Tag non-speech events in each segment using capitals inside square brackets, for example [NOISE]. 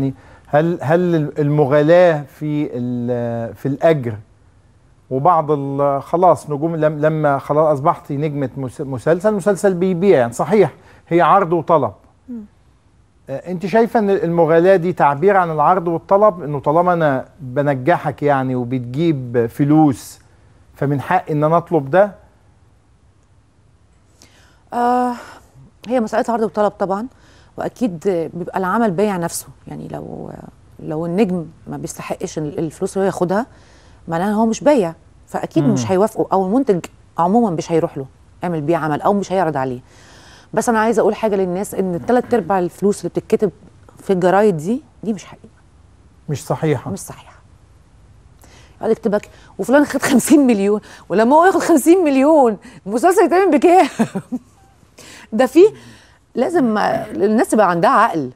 يعني هل هل المغالاة في في الأجر وبعض خلاص نجوم لما خلاص أصبحت نجمة مسلسل مسلسل بيبيع يعني صحيح هي عرض وطلب آه، أنت شايفة أن المغالاة دي تعبير عن العرض والطلب أنه طالما أنا بنجحك يعني وبتجيب فلوس فمن حق أن أنا أطلب ده؟ آه هي مسألة عرض وطلب طبعاً واكيد بيبقى العمل بايع نفسه يعني لو لو النجم ما بيستحقش الفلوس اللي هو ياخدها معناها هو مش بايع فاكيد مم. مش هيوافقوا او المنتج عموما مش هيروح له اعمل بيه عمل او مش هيعرض عليه بس انا عايزه اقول حاجه للناس ان ثلاث ارباع الفلوس اللي بتتكتب في الجرايد دي دي مش حقيقه مش صحيحه مش صحيحه يقعد يكتبك وفلان خد 50 مليون ولما هو ياخد 50 مليون المسلسل يتعمل بكام [LAUGHS] ده فيه لازم الناس تبقى عندها عقل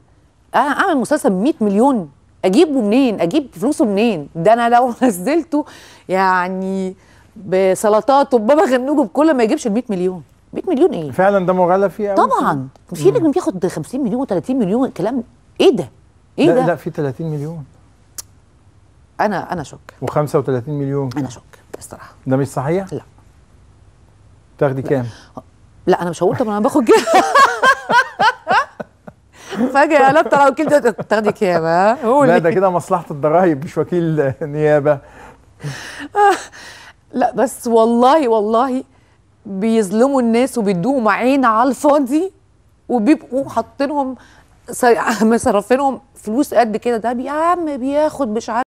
انا اعمل مسلسل ب 100 مليون اجيبه منين اجيب فلوسه منين ده انا لو [LAUGHS] نزلته يعني بسلطات وبابا غنوجه بكل ما يجيبش ال 100 مليون 100 مليون ايه فعلا ده مغالى فيه طبعا في نجم بياخد 50 مليون و30 مليون كلام ايه ده ايه ده لا لا في 30 مليون انا انا شك و35 مليون انا شك الصراحه ده مش صحيح لا تاخدي كام لا انا مش هقول طب انا باخد كام [LAUGHS] [LAUGHS] فجاه قلبت على وكيل تاخدي كيابه هو لا ده كده مصلحه الضرايب مش وكيل نيابه [LAUGHS] لا بس والله والله بيظلموا الناس وبيدوهم عين على الفاضي وبيبقوا حاطينهم [LAUGHS] مصرفينهم فلوس قد كده ده يا عم بياخد مش عارف